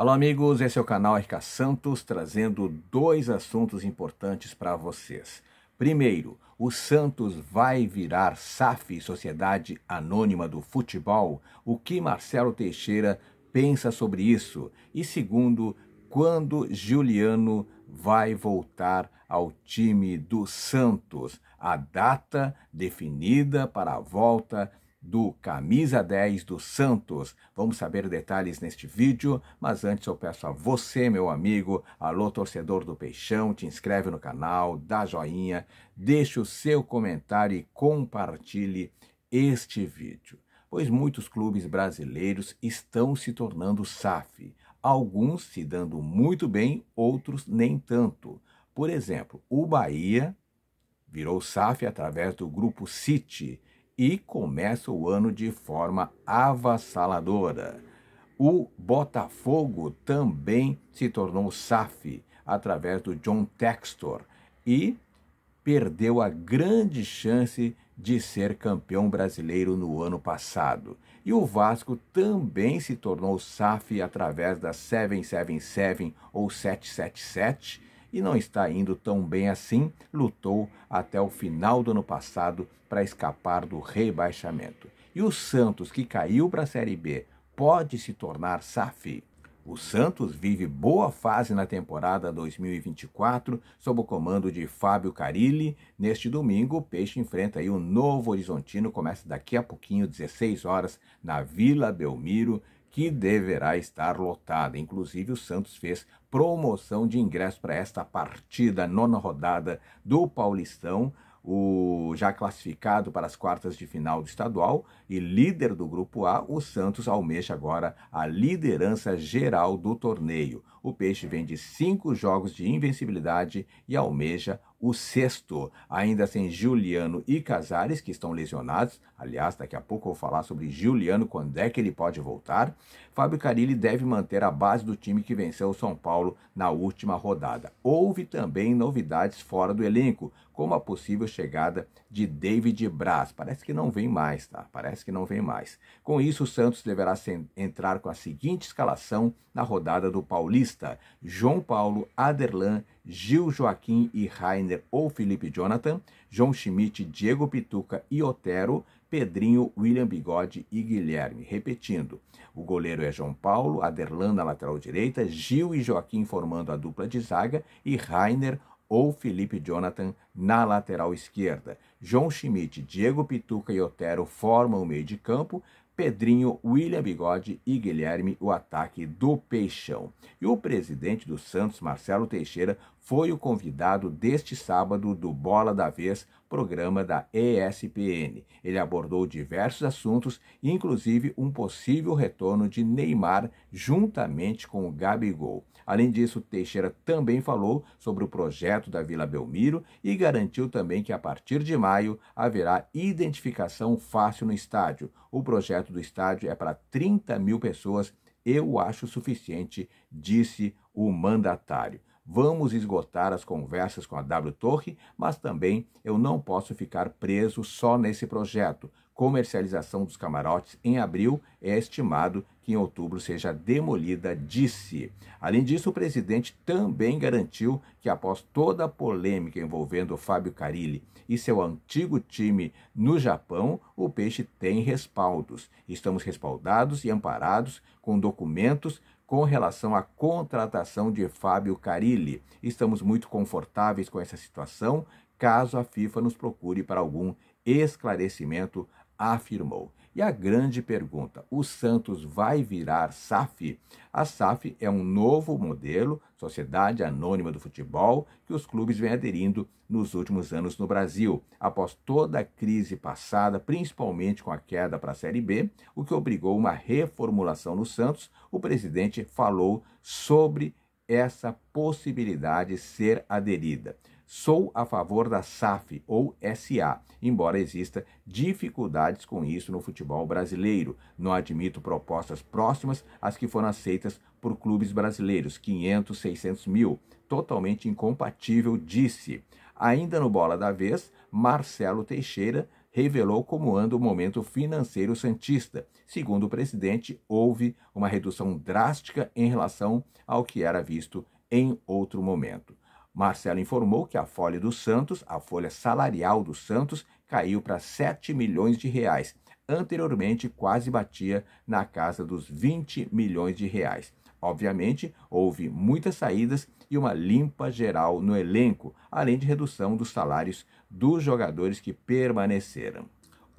Alô, amigos, esse é o canal RK Santos trazendo dois assuntos importantes para vocês. Primeiro, o Santos vai virar SAF, Sociedade Anônima do Futebol? O que Marcelo Teixeira pensa sobre isso? E segundo, quando Juliano vai voltar ao time do Santos? A data definida para a volta do Camisa 10 do Santos. Vamos saber detalhes neste vídeo, mas antes eu peço a você, meu amigo, alô torcedor do Peixão, te inscreve no canal, dá joinha, deixe o seu comentário e compartilhe este vídeo. Pois muitos clubes brasileiros estão se tornando SAF, alguns se dando muito bem, outros nem tanto. Por exemplo, o Bahia virou SAF através do grupo City, e começa o ano de forma avassaladora. O Botafogo também se tornou SAF através do John Textor e perdeu a grande chance de ser campeão brasileiro no ano passado. E o Vasco também se tornou SAF através da 777 ou 777 e não está indo tão bem assim, lutou até o final do ano passado para escapar do rebaixamento. E o Santos, que caiu para a Série B, pode se tornar SAF. O Santos vive boa fase na temporada 2024 sob o comando de Fábio Carilli. Neste domingo, o Peixe enfrenta aí o Novo Horizontino, começa daqui a pouquinho, 16 horas, na Vila Belmiro que deverá estar lotada. Inclusive, o Santos fez promoção de ingresso para esta partida, nona rodada do Paulistão. O já classificado para as quartas de final do estadual e líder do grupo A, o Santos almeja agora a liderança geral do torneio. O Peixe vem de cinco jogos de invencibilidade e almeja o sexto ainda sem Juliano e Casares, que estão lesionados. Aliás, daqui a pouco eu vou falar sobre Juliano, quando é que ele pode voltar. Fábio Carilli deve manter a base do time que venceu o São Paulo na última rodada. Houve também novidades fora do elenco, como a possível chegada de David Braz. Parece que não vem mais, tá? Parece que não vem mais. Com isso, o Santos deverá entrar com a seguinte escalação na rodada do Paulista: João Paulo, Aderlan Gil Joaquim e Rainer ou Felipe Jonathan, João Schmidt, Diego Pituca e Otero, Pedrinho, William Bigode e Guilherme. Repetindo, o goleiro é João Paulo, Aderlan na lateral direita, Gil e Joaquim formando a dupla de zaga e Rainer ou Felipe Jonathan na lateral esquerda. João Schmidt, Diego Pituca e Otero formam o meio de campo, Pedrinho, William Bigode e Guilherme o ataque do Peixão. E o presidente do Santos, Marcelo Teixeira, foi o convidado deste sábado do Bola da Vez, programa da ESPN. Ele abordou diversos assuntos, inclusive um possível retorno de Neymar juntamente com o Gabigol. Além disso, Teixeira também falou sobre o projeto da Vila Belmiro e garantiu também que a partir de maio haverá identificação fácil no estádio. O projeto do estádio é para 30 mil pessoas eu acho suficiente, disse o mandatário. Vamos esgotar as conversas com a W Torre, mas também eu não posso ficar preso só nesse projeto. Comercialização dos camarotes em abril é estimado que em outubro seja demolida, disse. Além disso, o presidente também garantiu que após toda a polêmica envolvendo Fábio Carilli e seu antigo time no Japão, o Peixe tem respaldos. Estamos respaldados e amparados com documentos com relação à contratação de Fábio Carilli. Estamos muito confortáveis com essa situação, caso a FIFA nos procure para algum esclarecimento, afirmou. E a grande pergunta: o Santos vai virar SAF? A SAF é um novo modelo, sociedade anônima do futebol, que os clubes vêm aderindo nos últimos anos no Brasil, após toda a crise passada, principalmente com a queda para a Série B, o que obrigou uma reformulação no Santos. O presidente falou sobre essa possibilidade ser aderida. Sou a favor da SAF ou SA, embora exista dificuldades com isso no futebol brasileiro. Não admito propostas próximas às que foram aceitas por clubes brasileiros, 500, 600 mil, totalmente incompatível, disse. Ainda no Bola da Vez, Marcelo Teixeira revelou como anda o momento financeiro santista. Segundo o presidente, houve uma redução drástica em relação ao que era visto em outro momento. Marcelo informou que a folha do Santos, a folha salarial do Santos, caiu para 7 milhões de reais. Anteriormente, quase batia na casa dos 20 milhões de reais. Obviamente, houve muitas saídas e uma limpa geral no elenco, além de redução dos salários dos jogadores que permaneceram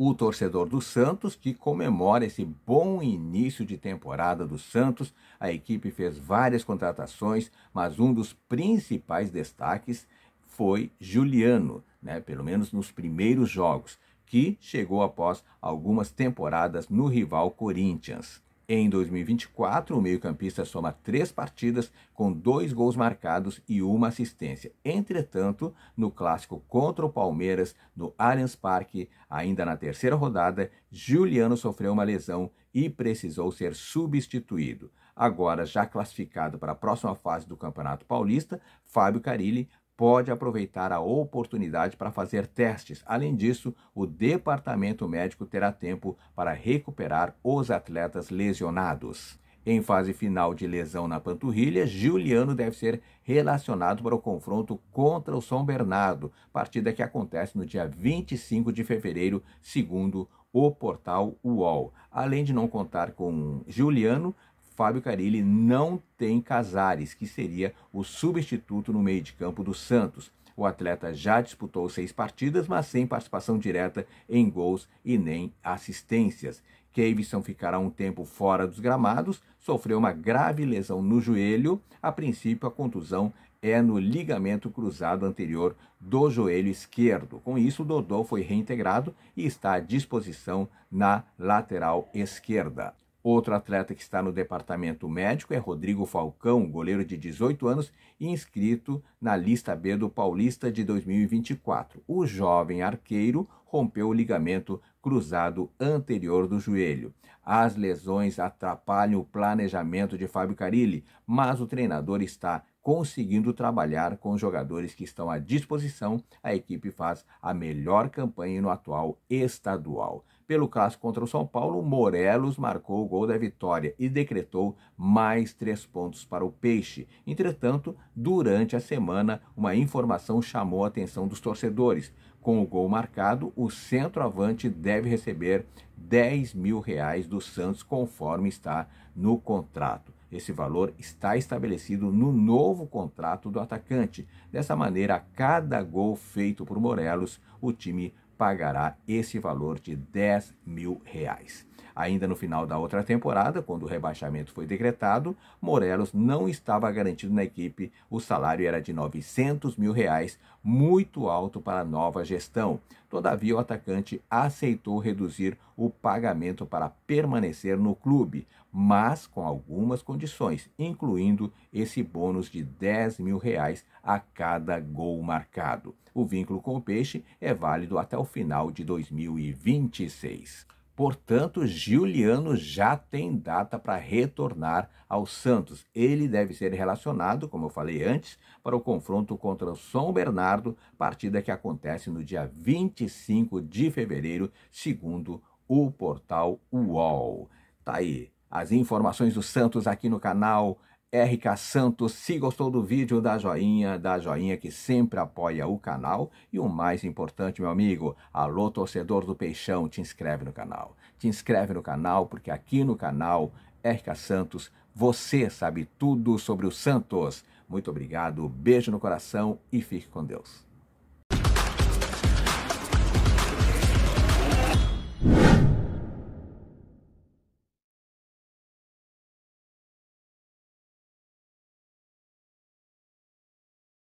o torcedor do Santos, que comemora esse bom início de temporada do Santos. A equipe fez várias contratações, mas um dos principais destaques foi Juliano, né? pelo menos nos primeiros jogos, que chegou após algumas temporadas no rival Corinthians. Em 2024, o meio-campista soma três partidas com dois gols marcados e uma assistência. Entretanto, no clássico contra o Palmeiras, no Allianz Parque, ainda na terceira rodada, Juliano sofreu uma lesão e precisou ser substituído. Agora, já classificado para a próxima fase do Campeonato Paulista, Fábio Carilli pode aproveitar a oportunidade para fazer testes. Além disso, o departamento médico terá tempo para recuperar os atletas lesionados. Em fase final de lesão na panturrilha, Juliano deve ser relacionado para o confronto contra o São Bernardo, partida que acontece no dia 25 de fevereiro, segundo o portal UOL. Além de não contar com Juliano, Fábio Carilli não tem Casares, que seria o substituto no meio de campo do Santos. O atleta já disputou seis partidas, mas sem participação direta em gols e nem assistências. Cavison ficará um tempo fora dos gramados, sofreu uma grave lesão no joelho. A princípio, a contusão é no ligamento cruzado anterior do joelho esquerdo. Com isso, Dodô foi reintegrado e está à disposição na lateral esquerda. Outro atleta que está no departamento médico é Rodrigo Falcão, goleiro de 18 anos e inscrito na lista B do Paulista de 2024. O jovem arqueiro rompeu o ligamento cruzado anterior do joelho. As lesões atrapalham o planejamento de Fábio Carilli, mas o treinador está conseguindo trabalhar com os jogadores que estão à disposição. A equipe faz a melhor campanha no atual estadual. Pelo caso contra o São Paulo, Morelos marcou o gol da vitória e decretou mais três pontos para o Peixe. Entretanto, durante a semana, uma informação chamou a atenção dos torcedores. Com o gol marcado, o centroavante deve receber 10 mil reais do Santos, conforme está no contrato. Esse valor está estabelecido no novo contrato do atacante. Dessa maneira, a cada gol feito por Morelos, o time pagará esse valor de 10 mil reais. Ainda no final da outra temporada, quando o rebaixamento foi decretado, Morelos não estava garantido na equipe. O salário era de 900 mil reais, muito alto para a nova gestão. Todavia, o atacante aceitou reduzir o pagamento para permanecer no clube, mas com algumas condições, incluindo esse bônus de 10 mil reais a cada gol marcado. O vínculo com o Peixe é válido até o final de 2026. Portanto, Giuliano já tem data para retornar ao Santos. Ele deve ser relacionado, como eu falei antes, para o confronto contra o São Bernardo, partida que acontece no dia 25 de fevereiro, segundo o portal UOL. Tá aí as informações do Santos aqui no canal RK Santos. Se gostou do vídeo, dá joinha, dá joinha que sempre apoia o canal. E o mais importante, meu amigo, alô torcedor do Peixão, te inscreve no canal. Te inscreve no canal, porque aqui no canal RK Santos, você sabe tudo sobre o Santos. Muito obrigado, beijo no coração e fique com Deus.